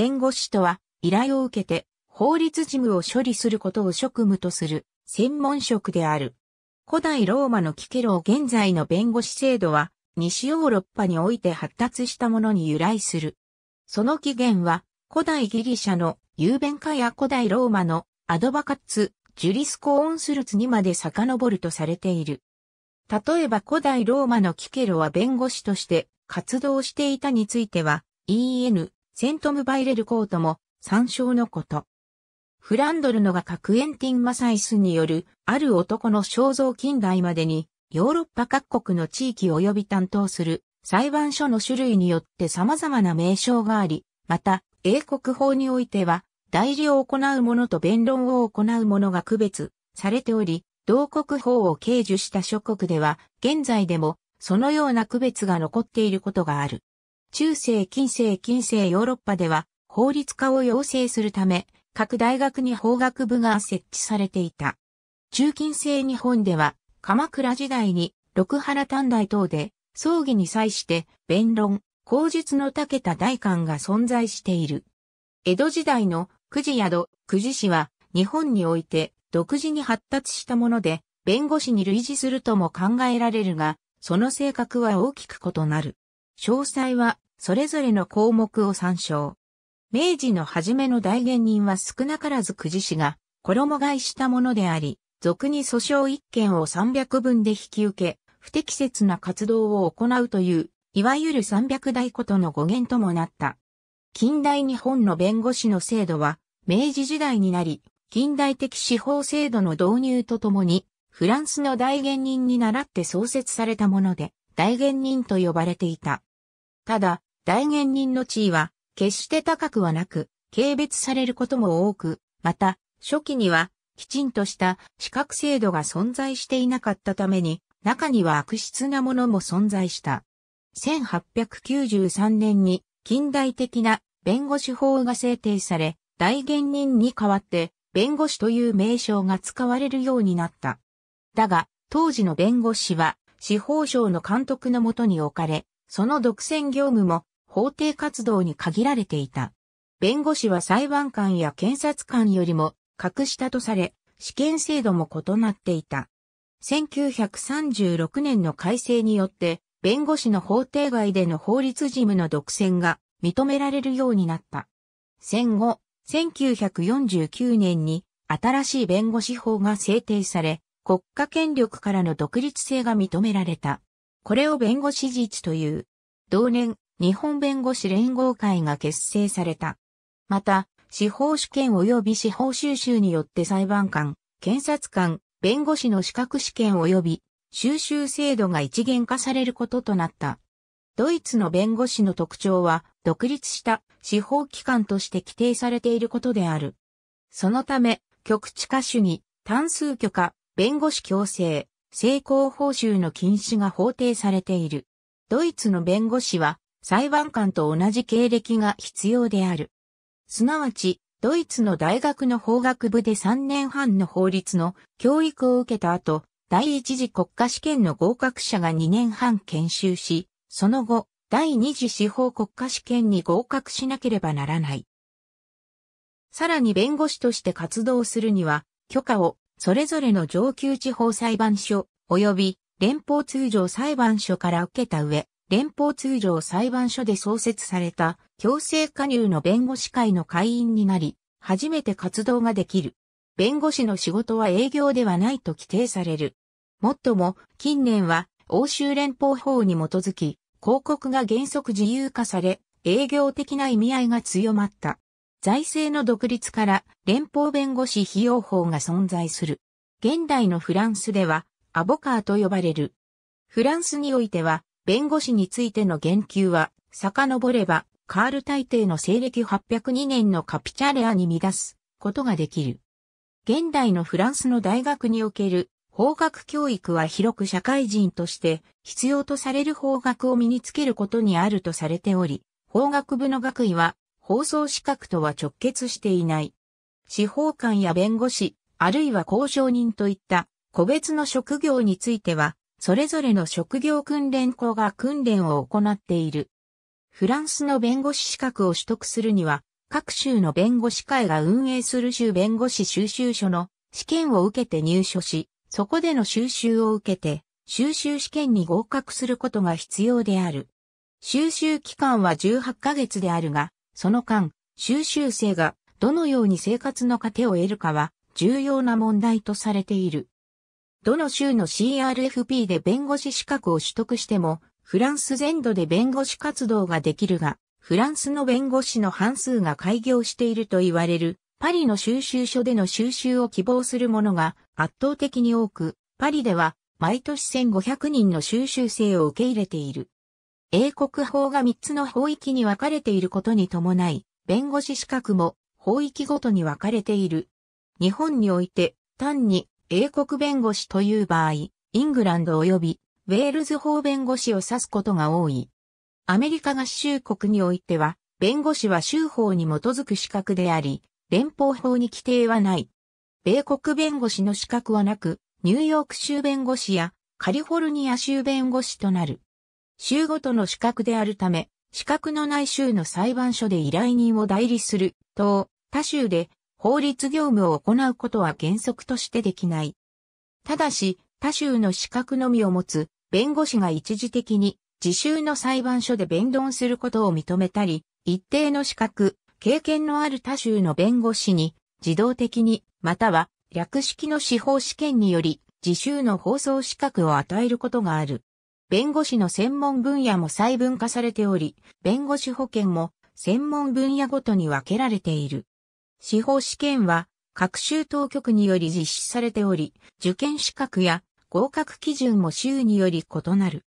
弁護士とは、依頼を受けて、法律事務を処理することを職務とする、専門職である。古代ローマのキケロー現在の弁護士制度は、西ヨーロッパにおいて発達したものに由来する。その起源は、古代ギリシャの雄弁化や古代ローマのアドバカッツ、ジュリスコオンスルツにまで遡るとされている。例えば古代ローマのキケロは弁護士として活動していたについては、EN、セントムバイレルコートも参照のこと。フランドルの画家クエンティン・マサイスによるある男の肖像近代までにヨーロッパ各国の地域及び担当する裁判所の種類によって様々な名称があり、また英国法においては代理を行う者と弁論を行う者が区別されており、同国法を軽示した諸国では現在でもそのような区別が残っていることがある。中世近世近世ヨーロッパでは法律化を要請するため、各大学に法学部が設置されていた。中近世日本では、鎌倉時代に六原短大等で、葬儀に際して弁論、口述の長けた大官が存在している。江戸時代のくじ宿、くじ師は、日本において独自に発達したもので、弁護士に類似するとも考えられるが、その性格は大きく異なる。詳細はそれぞれの項目を参照。明治の初めの大元人は少なからずくじ氏が衣替えしたものであり、俗に訴訟一件を300分で引き受け、不適切な活動を行うという、いわゆる300代ことの語源ともなった。近代日本の弁護士の制度は、明治時代になり、近代的司法制度の導入とともに、フランスの代言人に倣って創設されたもので、代言人と呼ばれていた。ただ、大言人の地位は、決して高くはなく、軽蔑されることも多く、また、初期には、きちんとした資格制度が存在していなかったために、中には悪質なものも存在した。1893年に近代的な弁護士法が制定され、大言人に代わって弁護士という名称が使われるようになった。だが、当時の弁護士は司法省の監督のもとに置かれ、その独占業務も法廷活動に限られていた。弁護士は裁判官や検察官よりも格下とされ、試験制度も異なっていた。1936年の改正によって、弁護士の法廷外での法律事務の独占が認められるようになった。戦後、1949年に新しい弁護士法が制定され、国家権力からの独立性が認められた。これを弁護士実という。同年、日本弁護士連合会が結成された。また、司法試験及び司法修習によって裁判官、検察官、弁護士の資格試験及び修習制度が一元化されることとなった。ドイツの弁護士の特徴は、独立した司法機関として規定されていることである。そのため、極地化主義、単数許可、弁護士強制、成功報酬の禁止が法定されている。ドイツの弁護士は裁判官と同じ経歴が必要である。すなわち、ドイツの大学の法学部で3年半の法律の教育を受けた後、第一次国家試験の合格者が2年半研修し、その後、第二次司法国家試験に合格しなければならない。さらに弁護士として活動するには、許可をそれぞれの上級地方裁判所、及び連邦通常裁判所から受けた上、連邦通常裁判所で創設された強制加入の弁護士会の会員になり、初めて活動ができる。弁護士の仕事は営業ではないと規定される。もっとも、近年は欧州連邦法に基づき、広告が原則自由化され、営業的な意味合いが強まった。財政の独立から連邦弁護士費用法が存在する。現代のフランスではアボカーと呼ばれる。フランスにおいては弁護士についての言及は遡ればカール大帝の西暦802年のカピチャレアに見出すことができる。現代のフランスの大学における法学教育は広く社会人として必要とされる法学を身につけることにあるとされており、法学部の学位は放送資格とは直結していない。司法官や弁護士、あるいは交渉人といった個別の職業については、それぞれの職業訓練校が訓練を行っている。フランスの弁護士資格を取得するには、各州の弁護士会が運営する州弁護士収集所の試験を受けて入所し、そこでの収集を受けて、収集試験に合格することが必要である。収集期間は18ヶ月であるが、その間、収集生がどのように生活の糧を得るかは重要な問題とされている。どの州の CRFP で弁護士資格を取得しても、フランス全土で弁護士活動ができるが、フランスの弁護士の半数が開業していると言われる、パリの収集所での収集を希望する者が圧倒的に多く、パリでは毎年1500人の収集生を受け入れている。英国法が3つの法域に分かれていることに伴い、弁護士資格も法域ごとに分かれている。日本において、単に英国弁護士という場合、イングランド及びウェールズ法弁護士を指すことが多い。アメリカ合衆国においては、弁護士は州法に基づく資格であり、連邦法に規定はない。米国弁護士の資格はなく、ニューヨーク州弁護士やカリフォルニア州弁護士となる。州ごとの資格であるため、資格のない州の裁判所で依頼人を代理する、等、他州で法律業務を行うことは原則としてできない。ただし、他州の資格のみを持つ弁護士が一時的に自州の裁判所で弁論することを認めたり、一定の資格、経験のある他州の弁護士に自動的に、または略式の司法試験により自州の放送資格を与えることがある。弁護士の専門分野も細分化されており、弁護士保険も専門分野ごとに分けられている。司法試験は各州当局により実施されており、受験資格や合格基準も州により異なる。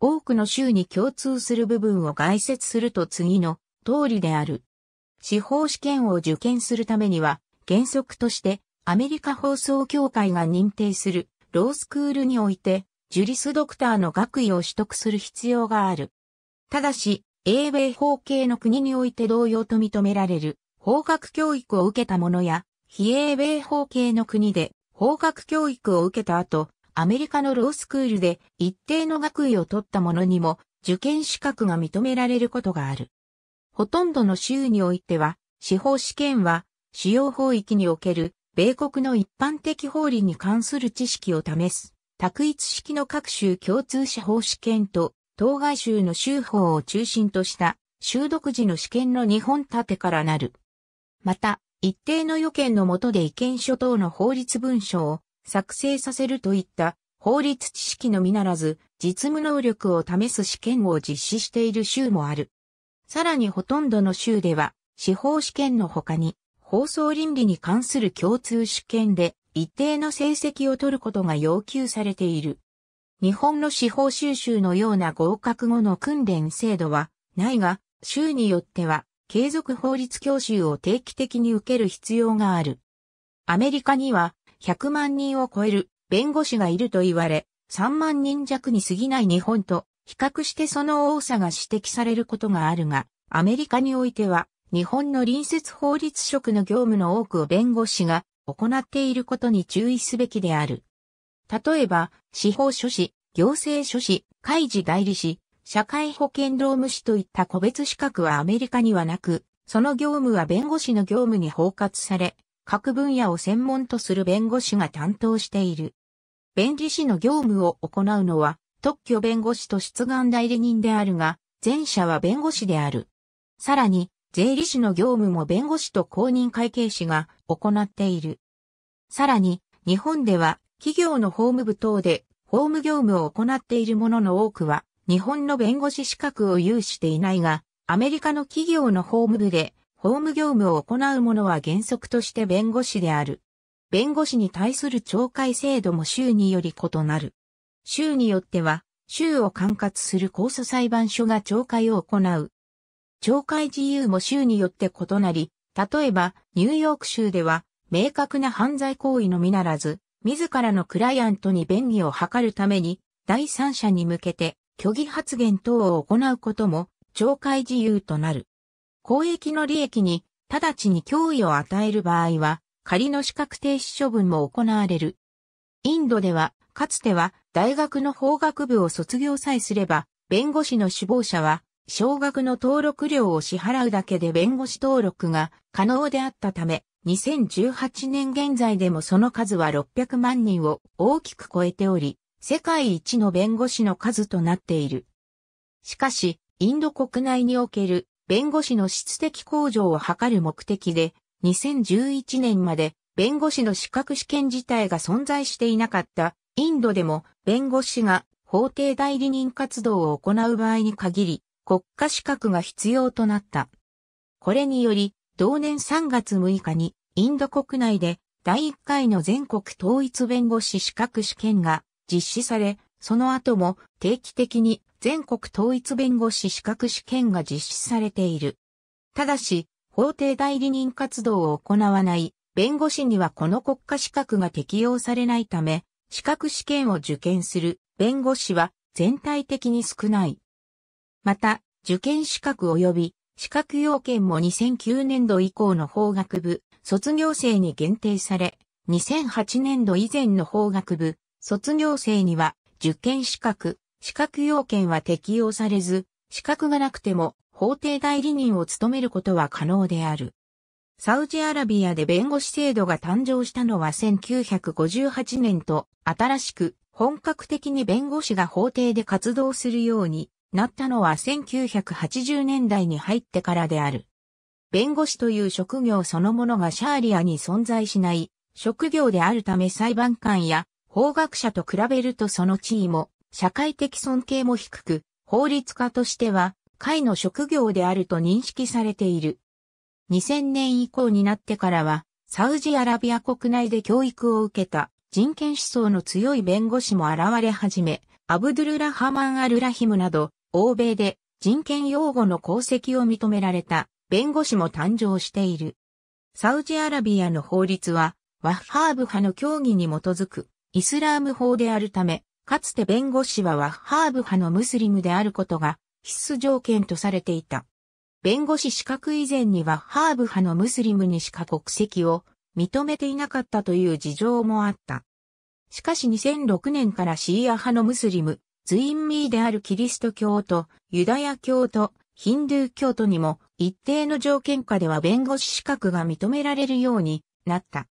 多くの州に共通する部分を概説すると次の通りである。司法試験を受験するためには、原則としてアメリカ放送協会が認定するロースクールにおいてジュリスドクターの学位を取得する必要がある。ただし、英米法系の国において同様と認められる法学教育を受けた者や、非英米法系の国で法学教育を受けた後、アメリカのロースクールで一定の学位を取った者にも受験資格が認められることがある。ほとんどの州においては、司法試験は主要法域における米国の一般的法理に関する知識を試す択一式の各州共通司法試験と、当該州の州法を中心とした、州独自の試験の2本立てからなる。また、一定の予見の下で意見書等の法律文書を作成させるといった法律知識のみならず実務能力を試す試験を実施している州もある。さらにほとんどの州では司法試験の他に放送倫理に関する共通試験で一定の成績を取ることが要求されている。日本の司法修習のような合格後の訓練制度はないが、州によっては継続法律教習を定期的に受ける必要がある。アメリカには100万人を超える弁護士がいると言われ、3万人弱に過ぎない日本と比較してその多さが指摘されることがあるが、アメリカにおいては日本の隣接法律職の業務の多くを弁護士が行っていることに注意すべきである。例えば、司法書士、行政書士、開示代理士、社会保険労務士といった個別資格はアメリカにはなく、その業務は弁護士の業務に包括され、各分野を専門とする弁護士が担当している。弁理士の業務を行うのは、特許弁護士と出願代理人であるが、前者は弁護士である。さらに、税理士の業務も弁護士と公認会計士が行っている。さらに、日本では企業の法務部等で法務業務を行っているものの多くは、日本の弁護士資格を有していないが、アメリカの企業の法務部で法務業務を行う者は原則として弁護士である。弁護士に対する懲戒制度も州により異なる。州によっては、州を管轄する控訴裁判所が懲戒を行う懲戒自由も州によって異なり、例えば、ニューヨーク州では、明確な犯罪行為のみならず、自らのクライアントに便宜を図るために、第三者に向けて、虚偽発言等を行うことも、懲戒自由となる。公益の利益に、直ちに脅威を与える場合は、仮の資格停止処分も行われる。インドでは、かつては、大学の法学部を卒業さえすれば、弁護士の首謀者は、少額の登録料を支払うだけで弁護士登録が可能であったため、2018年現在でもその数は600万人を大きく超えており、世界一の弁護士の数となっている。しかし、インド国内における弁護士の質的向上を図る目的で、2011年まで弁護士の資格試験自体が存在していなかったインドでも弁護士が法定代理人活動を行う場合に限り国家資格が必要となった。これにより、同年3月6日にインド国内で第1回の全国統一弁護士資格試験が実施され、その後も定期的に全国統一弁護士資格試験が実施されている。ただし、法定代理人活動を行わない弁護士にはこの国家資格が適用されないため、資格試験を受験する弁護士は全体的に少ない。また、受験資格及び資格要件も2009年度以降の法学部、卒業生に限定され、2008年度以前の法学部、卒業生には、受験資格、資格要件は適用されず、資格がなくても法廷代理人を務めることは可能である。サウジアラビアで弁護士制度が誕生したのは1958年と、新しく本格的に弁護士が法廷で活動するようになったのは1980年代に入ってからである。弁護士という職業そのものがシャーリアに存在しない職業であるため裁判官や法学者と比べるとその地位も社会的尊敬も低く、法律家としては会の職業であると認識されている。2000年以降になってからは、サウジアラビア国内で教育を受けた人権思想の強い弁護士も現れ始め、アブドゥルラハマン・アルラヒムなど、欧米で人権擁護の功績を認められた弁護士も誕生している。サウジアラビアの法律は、ワッハーブ派の協議に基づくイスラーム法であるため、かつて弁護士はワッハーブ派のムスリムであることが必須条件とされていた。弁護士資格以前にはハーブ派のムスリムにしか国籍を認めていなかったという事情もあった。しかし2006年からシーア派のムスリム、ズインミーであるキリスト教徒、ユダヤ教徒、ヒンドゥー教徒にも一定の条件下では弁護士資格が認められるようになった。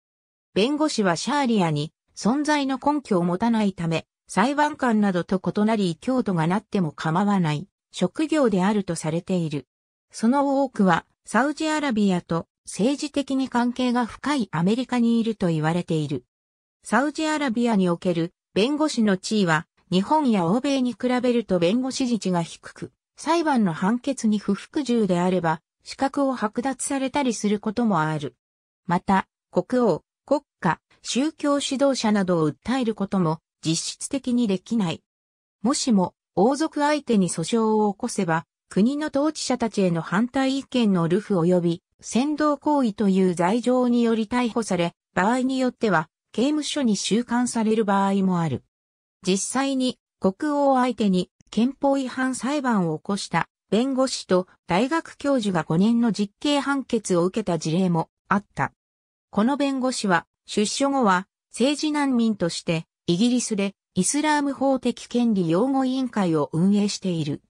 弁護士はシャーリアに存在の根拠を持たないため、裁判官などと異なり教徒がなっても構わない職業であるとされている。その多くはサウジアラビアと政治的に関係が深いアメリカにいると言われている。サウジアラビアにおける弁護士の地位は日本や欧米に比べると弁護士自治が低く、裁判の判決に不服従であれば、資格を剥奪されたりすることもある。また、国王、国家、宗教指導者などを訴えることも実質的にできない。もしも、王族相手に訴訟を起こせば、国の統治者たちへの反対意見の流布及び、先導行為という罪状により逮捕され、場合によっては、刑務所に収監される場合もある。実際に国王相手に憲法違反裁判を起こした弁護士と大学教授が5年の実刑判決を受けた事例もあった。この弁護士は出所後は政治難民としてイギリスでイスラーム法的権利擁護委員会を運営している。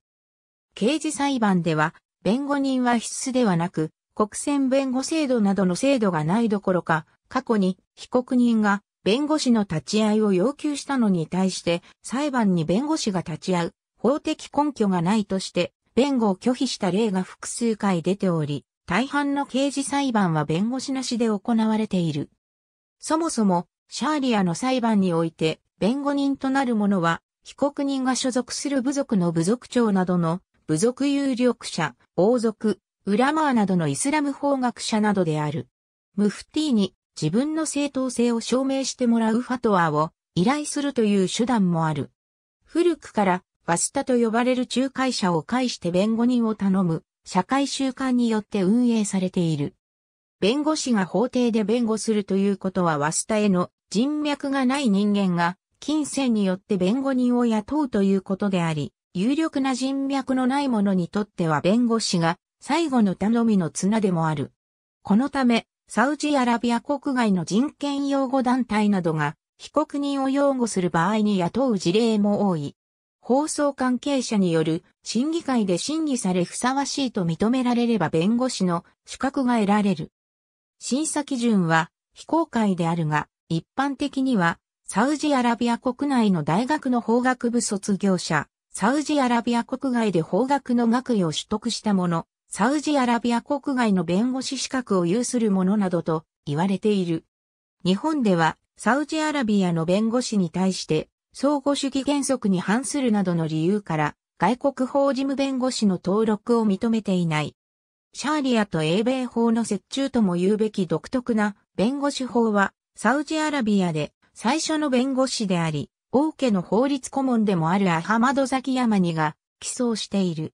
刑事裁判では弁護人は必須ではなく国選弁護制度などの制度がないどころか過去に被告人が弁護士の立ち会いを要求したのに対して裁判に弁護士が立ち会う法的根拠がないとして弁護を拒否した例が複数回出ており、大半の刑事裁判は弁護士なしで行われている。そもそも、シャーリアの裁判において、弁護人となる者は、被告人が所属する部族の部族長などの、部族有力者、王族、ウラマーなどのイスラム法学者などである。ムフティーに自分の正当性を証明してもらうファトワーを依頼するという手段もある。古くからバスタと呼ばれる仲介者を介して弁護人を頼む社会習慣によって運営されている。弁護士が法廷で弁護するということはワスタへの人脈がない人間が金銭によって弁護人を雇うということであり、有力な人脈のない者にとっては弁護士が最後の頼みの綱でもある。このため、サウジアラビア国外の人権擁護団体などが被告人を擁護する場合に雇う事例も多い。放送関係者による審議会で審議されふさわしいと認められれば弁護士の資格が得られる。審査基準は非公開であるが、一般的にはサウジアラビア国内の大学の法学部卒業者、サウジアラビア国外で法学の学位を取得した者、サウジアラビア国外の弁護士資格を有する者などと言われている。日本では、サウジアラビアの弁護士に対して、相互主義原則に反するなどの理由から、外国法事務弁護士の登録を認めていない。シャーリアと英米法の折衷とも言うべき独特な弁護士法は、サウジアラビアで最初の弁護士であり、王家の法律顧問でもあるアハマドザキヤマニが起草している。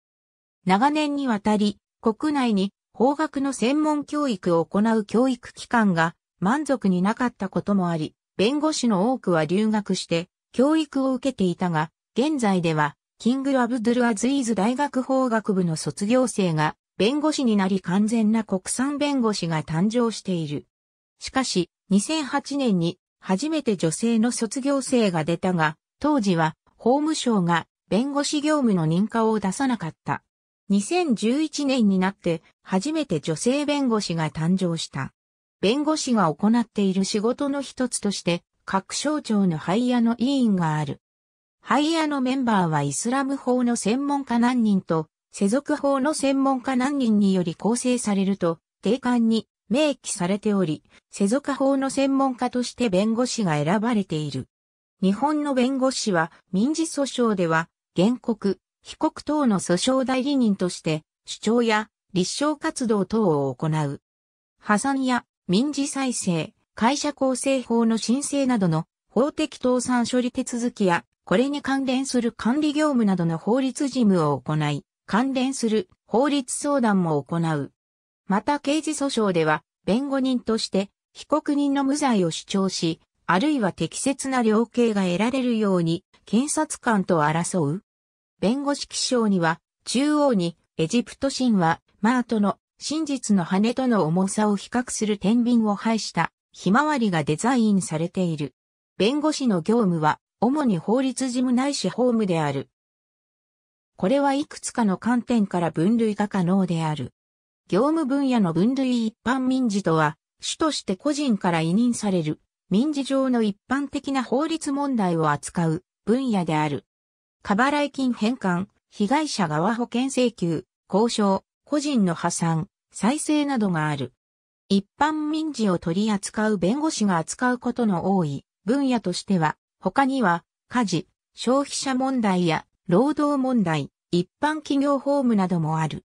長年にわたり、国内に法学の専門教育を行う教育機関が満足になかったこともあり、弁護士の多くは留学して教育を受けていたが、現在ではキング・アブドゥル・アズイーズ大学法学部の卒業生が弁護士になり完全な国産弁護士が誕生している。しかし、2008年に初めて女性の卒業生が出たが、当時は法務省が弁護士業務の認可を出さなかった。2011年になって初めて女性弁護士が誕生した。弁護士が行っている仕事の一つとして各省庁のハイヤの委員がある。ハイヤのメンバーはイスラム法の専門家何人と世俗法の専門家何人により構成されると定款に明記されており、世俗法の専門家として弁護士が選ばれている。日本の弁護士は民事訴訟では原告、被告等の訴訟代理人として、主張や立証活動等を行う。破産や民事再生、会社構成法の申請などの法的倒産処理手続きや、これに関連する管理業務などの法律事務を行い、関連する法律相談も行う。また刑事訴訟では、弁護人として、被告人の無罪を主張し、あるいは適切な量刑が得られるように、検察官と争う、弁護士記章には、中央にエジプト神話、マートの真実の羽との重さを比較する天秤を配したひまわりがデザインされている。弁護士の業務は主に法律事務ないし法務である。これはいくつかの観点から分類が可能である。業務分野の分類一般民事とは、主として個人から委任される民事上の一般的な法律問題を扱う分野である。過払い金返還、被害者側保険請求、交渉、個人の破産、再生などがある。一般民事を取り扱う弁護士が扱うことの多い分野としては、他には、家事、消費者問題や労働問題、一般企業法務などもある。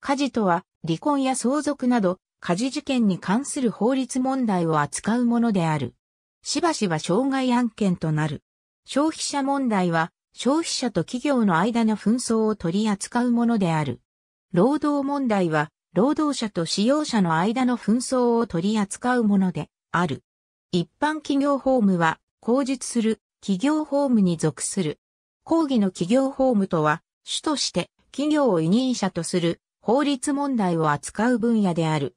家事とは、離婚や相続など、家事事件に関する法律問題を扱うものである。しばしば障害案件となる。消費者問題は、消費者と企業の間の紛争を取り扱うものである。労働問題は、労働者と使用者の間の紛争を取り扱うものである。一般企業法務は、口述する企業法務に属する。講義の企業法務とは、主として企業を委任者とする法律問題を扱う分野である。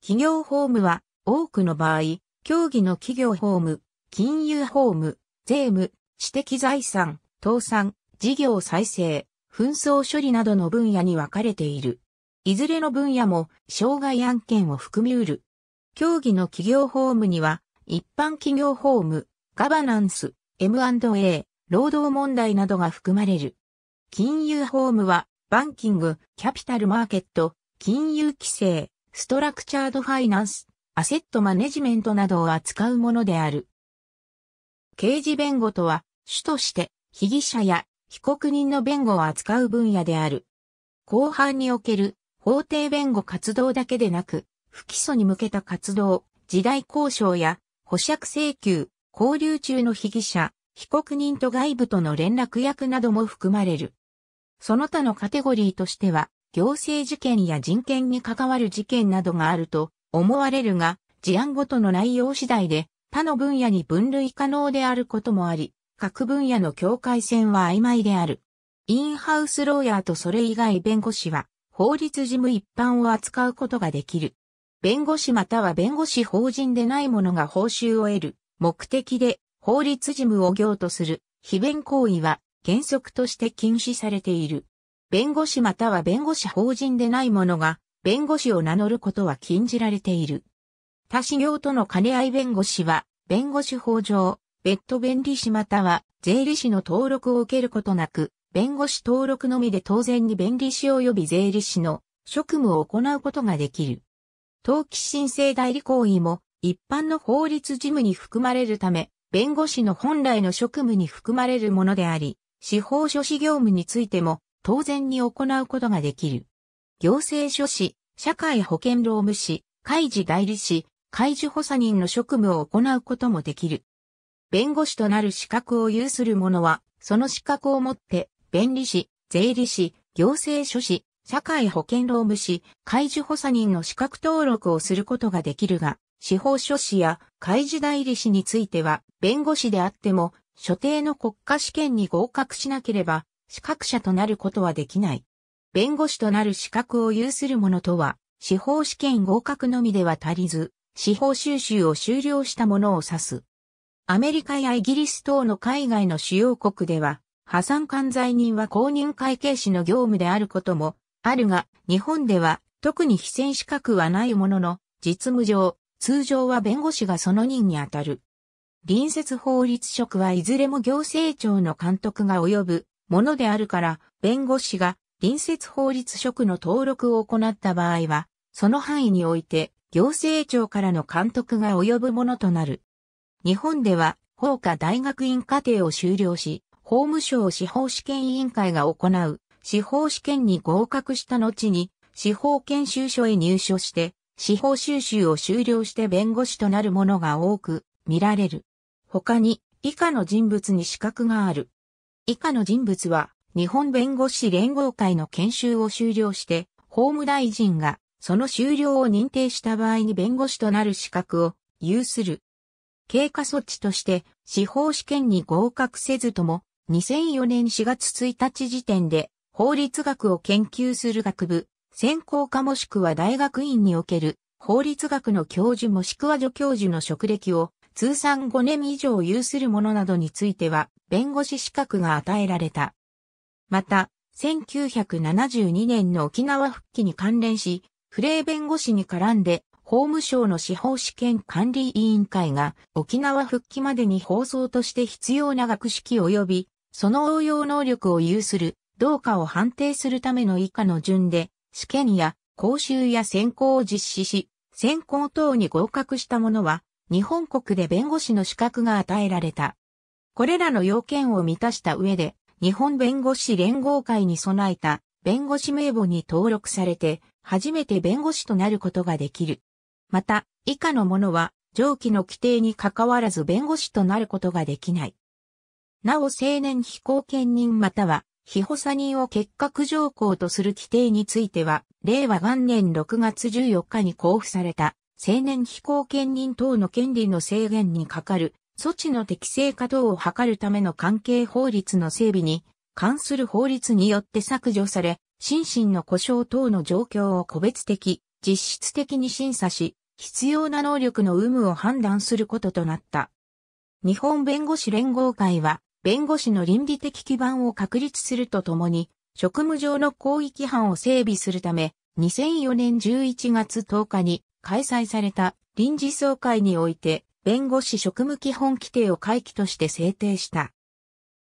企業法務は多くの場合、協議の企業法務、金融法務、税務、私的財産、倒産、事業再生、紛争処理などの分野に分かれている。いずれの分野も障害案件を含みうる。協議の企業法務には、一般企業法務、ガバナンス、M&A、労働問題などが含まれる。金融法務は、バンキング、キャピタルマーケット、金融規制、ストラクチャードファイナンス、アセットマネジメントなどを扱うものである。刑事弁護とは、主として被疑者や被告人の弁護を扱う分野である。後半における法廷弁護活動だけでなく、不起訴に向けた活動、時代交渉や保釈請求、交流中の被疑者、被告人と外部との連絡役なども含まれる。その他のカテゴリーとしては、行政事件や人権に関わる事件などがあると思われるが、事案ごとの内容次第で他の分野に分類可能であることもあり、各分野の境界線は曖昧である。インハウスローヤーとそれ以外弁護士は、法律事務一般を扱うことができる。弁護士または弁護士法人でない者が報酬を得る目的で法律事務を業とする非弁行為は原則として禁止されている。弁護士または弁護士法人でない者が弁護士を名乗ることは禁じられている。他事業との兼ね合い弁護士は弁護士法上別途弁理士または税理士の登録を受けることなく、弁護士登録のみで当然に弁理士及び税理士の職務を行うことができる。登記申請代理行為も一般の法律事務に含まれるため、弁護士の本来の職務に含まれるものであり、司法書士業務についても当然に行うことができる。行政書士、社会保険労務士、開示代理士、開示補佐人の職務を行うこともできる。弁護士となる資格を有する者は、その資格をもって、弁理士、税理士、行政書士、社会保険労務士、開示補佐人の資格登録をすることができるが、司法書士や開示代理士については、弁護士であっても、所定の国家試験に合格しなければ、資格者となることはできない。弁護士となる資格を有する者とは、司法試験合格のみでは足りず、司法修習を修了した者を指す。アメリカやイギリス等の海外の主要国では、破産管財人は公認会計士の業務であることもあるが、日本では特に非戦資格はないものの、実務上、通常は弁護士がその任にあたる。隣接法律職はいずれも行政庁の監督が及ぶものであるから、弁護士が隣接法律職の登録を行った場合は、その範囲において行政庁からの監督が及ぶものとなる。日本では法科大学院課程を修了し、法務省司法試験委員会が行う司法試験に合格した後に司法研修所へ入所して、司法修習を修了して弁護士となるものが多く見られる。他に以下の人物に資格がある。以下の人物は日本弁護士連合会の研修を修了して、法務大臣がその修了を認定した場合に弁護士となる資格を有する経過措置として司法試験に合格せずとも、2004年4月1日時点で法律学を研究する学部、専攻科もしくは大学院における法律学の教授もしくは助教授の職歴を通算5年以上有する者などについては弁護士資格が与えられた。また、1972年の沖縄復帰に関連し、フレー弁護士に絡んで法務省の司法試験管理委員会が沖縄復帰までに放送として必要な学識及びその応用能力を有する、どうかを判定するための以下の順で、試験や講習や選考を実施し、選考等に合格した者は、日本国で弁護士の資格が与えられた。これらの要件を満たした上で、日本弁護士連合会に備えた弁護士名簿に登録されて、初めて弁護士となることができる。また、以下のものは、上記の規定に関わらず弁護士となることができない。なお青年非行権人または、非補佐人を結核条項とする規定については、令和元年6月14日に交付された、青年非行権人等の権利の制限にかかる、措置の適正化等を図るための関係法律の整備に、関する法律によって削除され、心身の故障等の状況を個別的、実質的に審査し、必要な能力の有無を判断することとなった。日本弁護士連合会は、弁護士の倫理的基盤を確立するとともに、職務上の広域範を整備するため、2004年11月10日に開催された臨時総会において、弁護士職務基本規定を会期として制定した。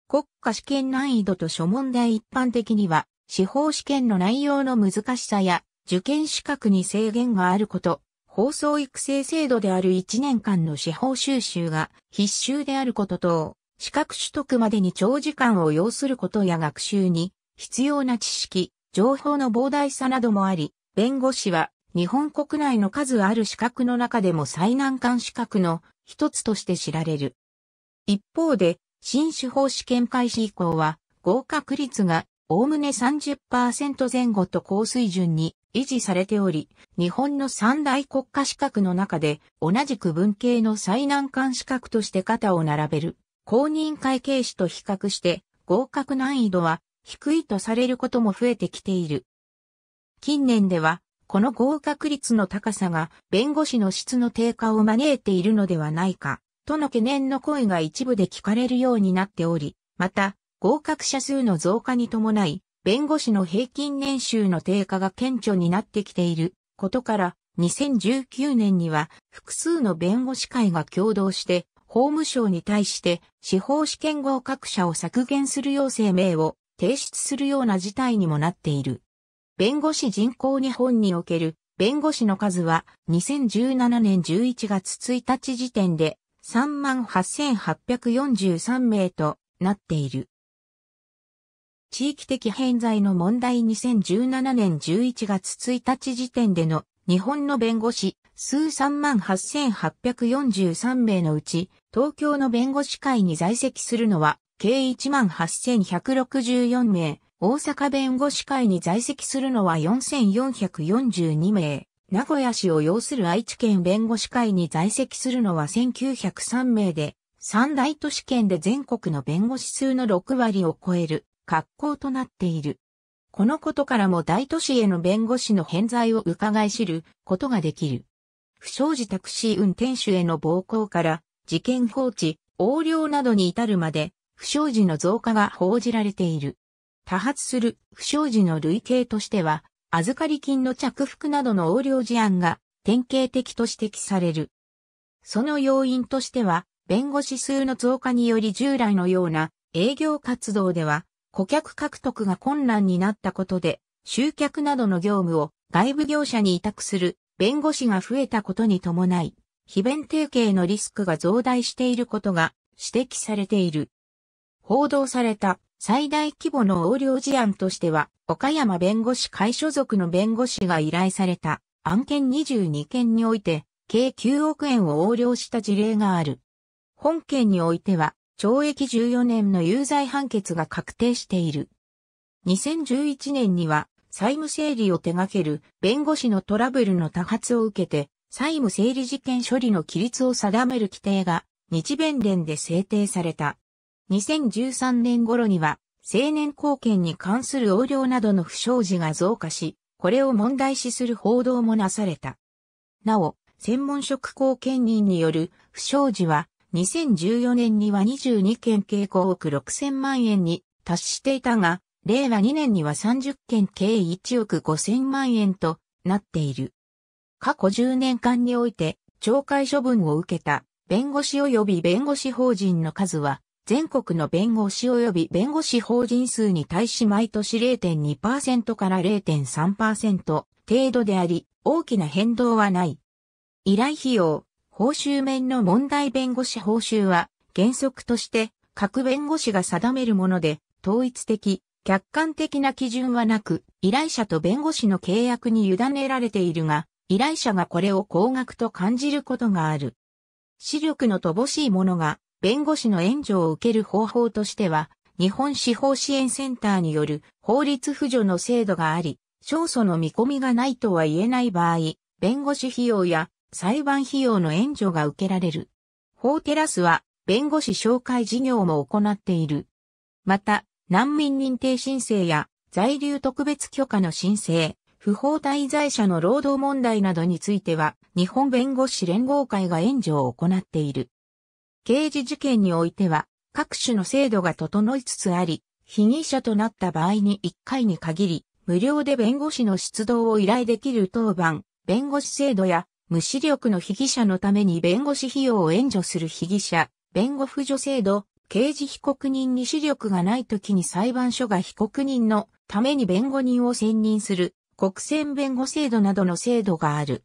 国家試験難易度と諸問題一般的には、司法試験の内容の難しさや、受験資格に制限があること、放送育成制度である1年間の司法収集が必修であることと、資格取得までに長時間を要することや学習に必要な知識、情報の膨大さなどもあり、弁護士は日本国内の数ある資格の中でも最難関資格の一つとして知られる。一方で、新司法試験開始以降は合格率がおおむね30%前後と高水準に維持されており、日本の三大国家資格の中で同じく文系の最難関資格として肩を並べる公認会計士と比較して合格難易度は低いとされることも増えてきている。近年ではこの合格率の高さが弁護士の質の低下を招いているのではないかとの懸念の声が一部で聞かれるようになっており、また合格者数の増加に伴い弁護士の平均年収の低下が顕著になってきていることから、2019年には複数の弁護士会が共同して法務省に対して司法試験合格者を削減するよう声明を提出するような事態にもなっている。弁護士人口日本における弁護士の数は2017年11月1日時点で38,843名となっている。地域的偏在の問題2017年11月1日時点での日本の弁護士数38,843名のうち東京の弁護士会に在籍するのは計18,164名、大阪弁護士会に在籍するのは4,442名、名古屋市を要する愛知県弁護士会に在籍するのは1903名で、三大都市圏で全国の弁護士数の6割を超える格好となっている。このことからも大都市への弁護士の偏在を伺い知ることができる。不祥事タクシー運転手への暴行から事件放置、横領などに至るまで不祥事の増加が報じられている。多発する不祥事の類型としては、預かり金の着服などの横領事案が典型的と指摘される。その要因としては、弁護士数の増加により従来のような営業活動では顧客獲得が困難になったことで、集客などの業務を外部業者に委託する弁護士が増えたことに伴い、非弁提携のリスクが増大していることが指摘されている。報道された最大規模の横領事案としては、岡山弁護士会所属の弁護士が依頼された案件22件において、計9億円を横領した事例がある。本件においては、懲役14年の有罪判決が確定している。2011年には債務整理を手掛ける弁護士のトラブルの多発を受けて債務整理事件処理の規律を定める規定が日弁連で制定された。2013年頃には青年貢献に関する横領などの不祥事が増加し、これを問題視する報道もなされた。なお、専門職貢献人による不祥事は2014年には22件計5億6000万円に達していたが、令和2年には30件計1億5000万円となっている。過去10年間において、懲戒処分を受けた弁護士及び弁護士法人の数は、全国の弁護士及び弁護士法人数に対し毎年0.2%から0.3%程度であり、大きな変動はない。依頼費用、報酬面の問題弁護士報酬は原則として各弁護士が定めるもので統一的、客観的な基準はなく依頼者と弁護士の契約に委ねられているが依頼者がこれを高額と感じることがある。視力の乏しい者が弁護士の援助を受ける方法としては日本司法支援センターによる法律扶助の制度があり、勝訴の見込みがないとは言えない場合、弁護士費用や裁判費用の援助が受けられる。法テラスは弁護士紹介事業も行っている。また、難民認定申請や在留特別許可の申請、不法滞在者の労働問題などについては、日本弁護士連合会が援助を行っている。刑事事件においては、各種の制度が整いつつあり、被疑者となった場合に1回に限り、無料で弁護士の出動を依頼できる当番、弁護士制度や無視力の被疑者のために弁護士費用を援助する被疑者、弁護扶助制度、刑事被告人に視力がない時に裁判所が被告人のために弁護人を選任する国選弁護制度などの制度がある。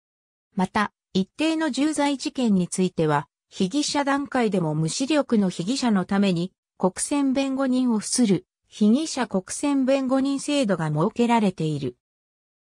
また、一定の重罪事件については、被疑者段階でも無視力の被疑者のために国選弁護人を付する被疑者国選弁護人制度が設けられている。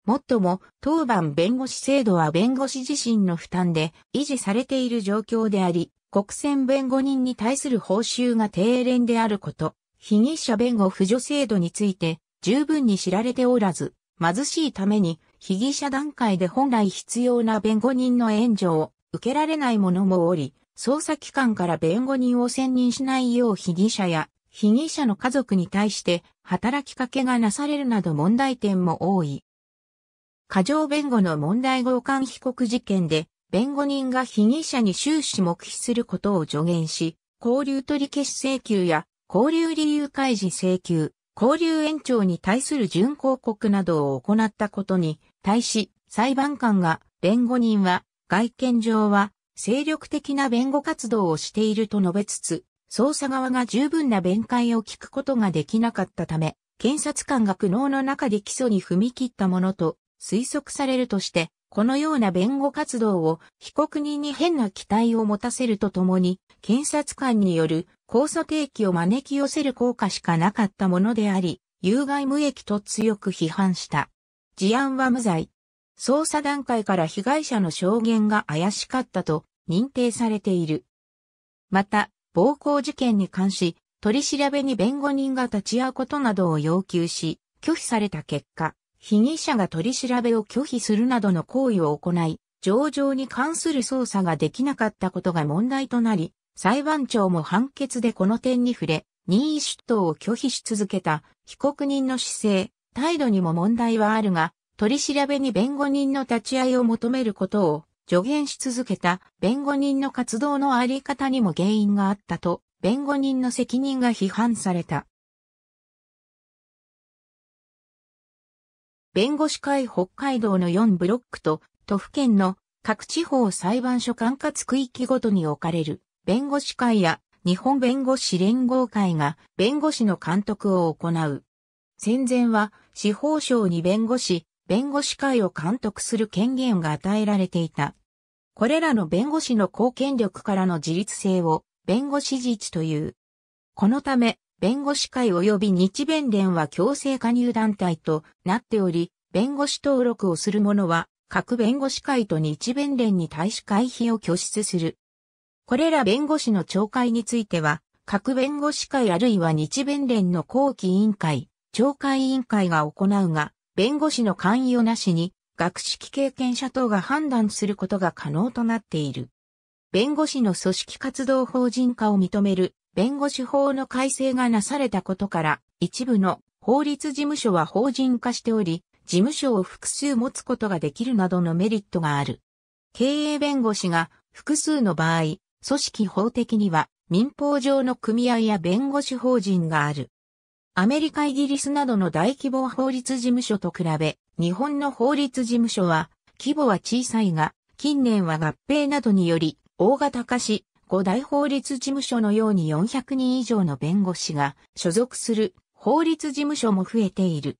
もっとも、当番弁護士制度は弁護士自身の負担で維持されている状況であり、国選弁護人に対する報酬が低廉であること、被疑者弁護扶助制度について十分に知られておらず、貧しいために被疑者段階で本来必要な弁護人の援助を受けられない者もおり、捜査機関から弁護人を選任しないよう被疑者や被疑者の家族に対して働きかけがなされるなど問題点も多い。過剰弁護の問題強姦被告事件で、弁護人が被疑者に終始黙秘することを助言し、交流取り消し請求や、交流理由開示請求、交流延長に対する準抗告などを行ったことに、対し、裁判官が、弁護人は、外見上は、精力的な弁護活動をしていると述べつつ、捜査側が十分な弁解を聞くことができなかったため、検察官が苦悩の中で起訴に踏み切ったものと推測されるとして、このような弁護活動を被告人に変な期待を持たせるとともに、検察官による控訴提起を招き寄せる効果しかなかったものであり、有害無益と強く批判した。事案は無罪。捜査段階から被害者の証言が怪しかったと認定されている。また、暴行事件に関し、取り調べに弁護人が立ち会うことなどを要求し、拒否された結果、被疑者が取り調べを拒否するなどの行為を行い、上場に関する捜査ができなかったことが問題となり、裁判長も判決でこの点に触れ、任意出頭を拒否し続けた被告人の姿勢、態度にも問題はあるが、取り調べに弁護人の立ち会いを求めることを助言し続けた弁護人の活動のあり方にも原因があったと、弁護人の責任が批判された。弁護士会北海道の4ブロックと都府県の各地方裁判所管轄区域ごとに置かれる弁護士会や日本弁護士連合会が弁護士の監督を行う。戦前は司法省に弁護士、弁護士会を監督する権限が与えられていた。これらの弁護士の貢献力からの自立性を弁護士自治という。このため、弁護士会及び日弁連は強制加入団体となっており、弁護士登録をする者は、各弁護士会と日弁連に対し会費を拠出する。これら弁護士の懲戒については、各弁護士会あるいは日弁連の後期委員会、懲戒委員会が行うが、弁護士の関与なしに、学識経験者等が判断することが可能となっている。弁護士の組織活動法人化を認める弁護士法の改正がなされたことから、一部の法律事務所は法人化しており、事務所を複数持つことができるなどのメリットがある。経営弁護士が複数の場合、組織法的には民法上の組合や弁護士法人がある。アメリカイギリスなどの大規模法律事務所と比べ、日本の法律事務所は規模は小さいが、近年は合併などにより大型化し、五大法律事務所のように400人以上の弁護士が所属する法律事務所も増えている。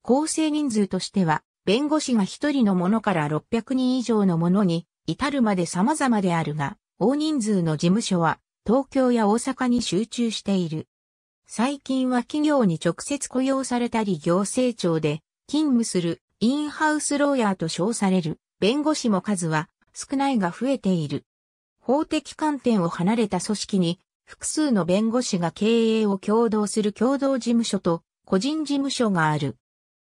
構成人数としては、弁護士が1人のものから600人以上のものに至るまで様々であるが、大人数の事務所は東京や大阪に集中している。最近は企業に直接雇用されたり行政庁で勤務するインハウスローヤーと称される弁護士も数は少ないが増えている。法的観点を離れた組織に、複数の弁護士が経営を共同する共同事務所と個人事務所がある。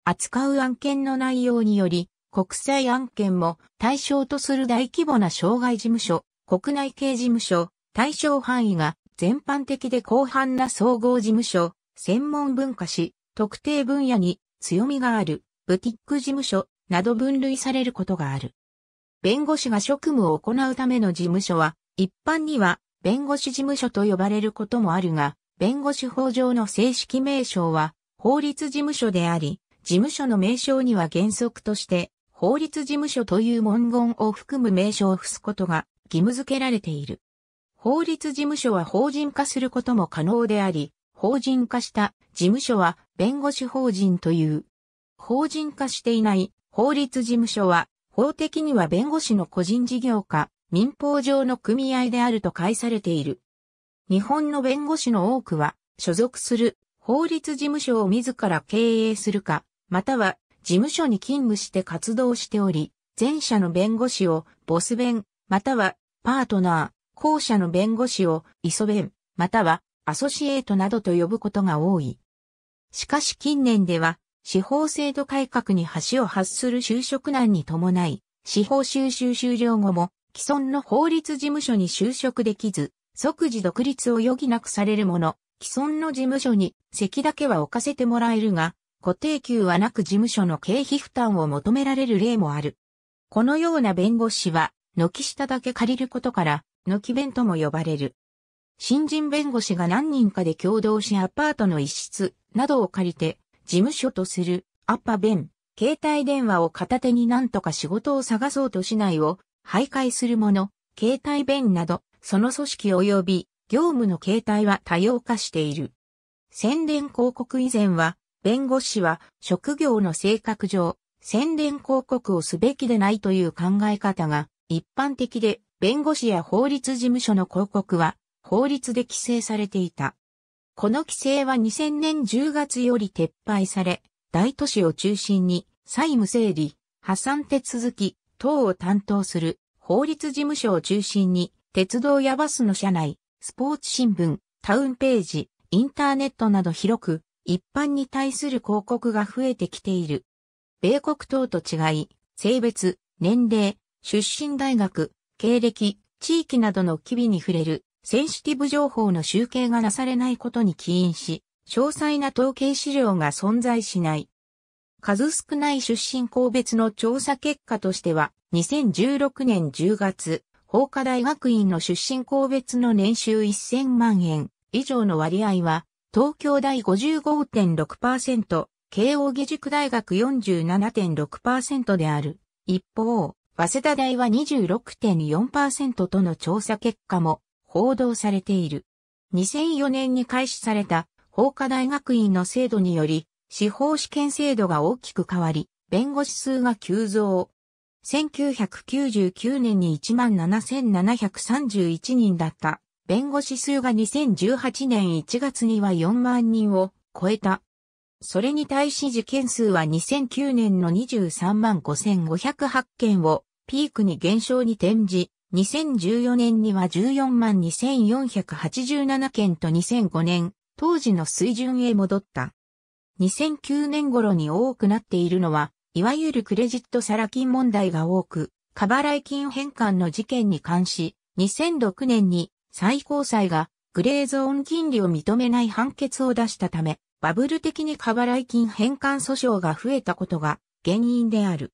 扱う案件の内容により、国際案件も対象とする大規模な障害事務所、国内系事務所、対象範囲が全般的で広範な総合事務所、専門文化史、特定分野に強みがある、ブティック事務所など分類されることがある。弁護士が職務を行うための事務所は、一般には弁護士事務所と呼ばれることもあるが、弁護士法上の正式名称は法律事務所であり、事務所の名称には原則として、法律事務所という文言を含む名称を付すことが義務付けられている。法律事務所は法人化することも可能であり、法人化した事務所は弁護士法人という。法人化していない法律事務所は法的には弁護士の個人事業か、民法上の組合であると解されている。日本の弁護士の多くは、所属する法律事務所を自ら経営するか、または事務所に勤務して活動しており、前者の弁護士をボス弁、またはパートナー、後者の弁護士をイソ弁、またはアソシエイトなどと呼ぶことが多い。しかし近年では、司法制度改革に橋を発する就職難に伴い、司法修習終了後も既存の法律事務所に就職できず、即時独立を余儀なくされるもの、既存の事務所に席だけは置かせてもらえるが、固定給はなく事務所の経費負担を求められる例もある。このような弁護士は、軒下だけ借りることから、軒弁とも呼ばれる。新人弁護士が何人かで共同しアパートの一室などを借りて、事務所とするアッパ弁、携帯電話を片手に何とか仕事を探そうとしないを徘徊する者、携帯弁など、その組織及び業務の形態は多様化している。宣伝広告以前は、弁護士は職業の性格上、宣伝広告をすべきでないという考え方が一般的で、弁護士や法律事務所の広告は法律で規制されていた。この規制は2000年10月より撤廃され、大都市を中心に債務整理、破産手続き等を担当する法律事務所を中心に、鉄道やバスの車内、スポーツ新聞、タウンページ、インターネットなど広く、一般に対する広告が増えてきている。米国等と違い、性別、年齢、出身大学、経歴、地域などの機微に触れるセンシティブ情報の集計がなされないことに起因し、詳細な統計資料が存在しない。数少ない出身校別の調査結果としては、2016年10月、法科大学院の出身校別の年収1000万円以上の割合は、東京大55.6%、慶応義塾大学47.6%である。一方、早稲田大は26.4%との調査結果も報道されている。2004年に開始された法科大学院の制度により、司法試験制度が大きく変わり、弁護士数が急増。1999年に17,731人だった弁護士数が2018年1月には4万人を超えた。それに対し事件数は2009年の23万5508件をピークに減少に転じ、2014年には14万2487件と2005年、当時の水準へ戻った。2009年頃に多くなっているのは、いわゆるクレジットサラ金問題が多く、過払い金返還の事件に関し、2006年に最高裁がグレーゾーン金利を認めない判決を出したため、バブル的に過払い金返還訴訟が増えたことが原因である。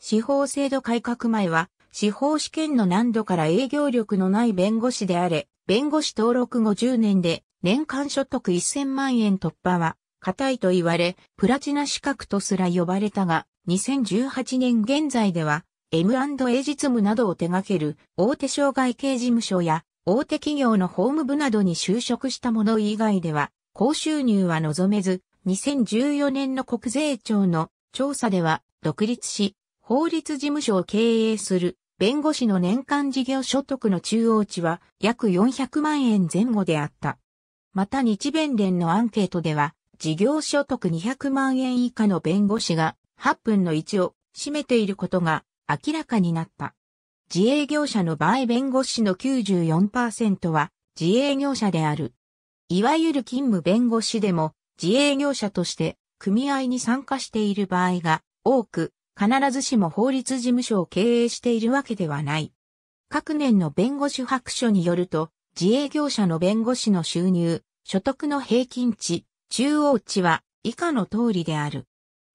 司法制度改革前は司法試験の難度から営業力のない弁護士であれ、弁護士登録後10年で年間所得1000万円突破は、硬いと言われ、プラチナ資格とすら呼ばれたが、2018年現在では、M&A 実務などを手掛ける大手障害系事務所や大手企業の法務部などに就職した者以外では、高収入は望めず、2014年の国税庁の調査では独立し、法律事務所を経営する弁護士の年間事業所得の中央値は約400万円前後であった。また日弁連のアンケートでは、事業所得200万円以下の弁護士が8分の1を占めていることが明らかになった。自営業者の場合弁護士の94%は自営業者である。いわゆる勤務弁護士でも自営業者として組合に参加している場合が多く、必ずしも法律事務所を経営しているわけではない。各年の弁護士白書によると、自営業者の弁護士の収入、所得の平均値、中央値は以下の通りである。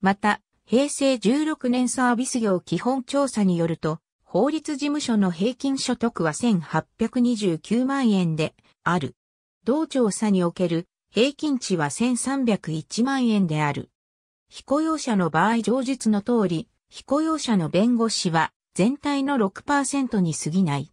また、平成16年サービス業基本調査によると、法律事務所の平均所得は1829万円である。同調査における平均値は1301万円である。非雇用者の場合上述の通り、非雇用者の弁護士は全体の6%に過ぎない。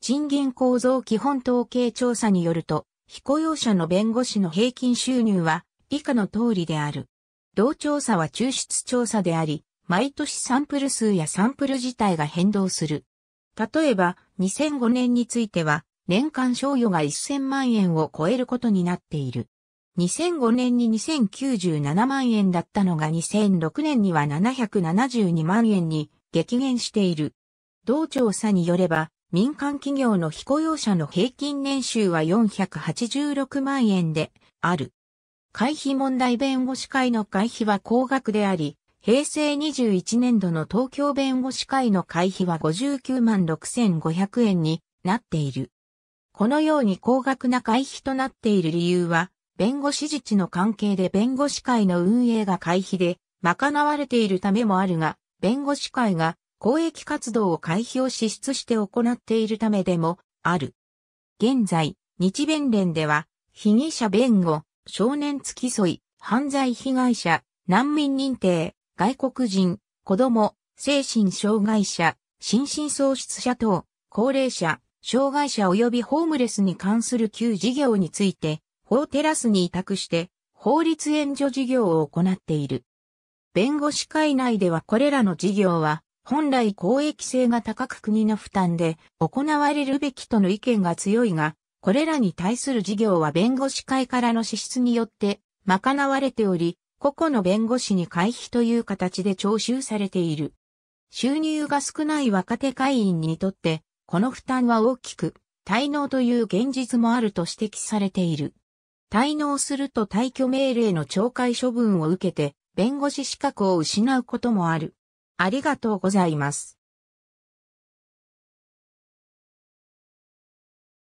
賃金構造基本統計調査によると、非雇用者の弁護士の平均収入は以下の通りである。同調査は抽出調査であり、毎年サンプル数やサンプル自体が変動する。例えば、2005年については、年間賞与が1000万円を超えることになっている。2005年に2097万円だったのが2006年には772万円に激減している。同調査によれば、民間企業の非雇用者の平均年収は486万円である。会費問題弁護士会の会費は高額であり、平成21年度の東京弁護士会の会費は59万6500円になっている。このように高額な会費となっている理由は、弁護士自治の関係で弁護士会の運営が回避で賄われているためもあるが、弁護士会が公益活動を回避を支出して行っているためでもある。現在、日弁連では、被疑者弁護、少年付き添い、犯罪被害者、難民認定、外国人、子供、精神障害者、心身喪失者等、高齢者、障害者及びホームレスに関する旧事業について、法テラスに委託して法律援助事業を行っている。弁護士会内ではこれらの事業は本来公益性が高く国の負担で行われるべきとの意見が強いが、これらに対する事業は弁護士会からの支出によって賄われており、個々の弁護士に会費という形で徴収されている。収入が少ない若手会員にとって、この負担は大きく、滞納という現実もあると指摘されている。滞納すると退去命令の懲戒処分を受けて、弁護士資格を失うこともある。ありがとうございます。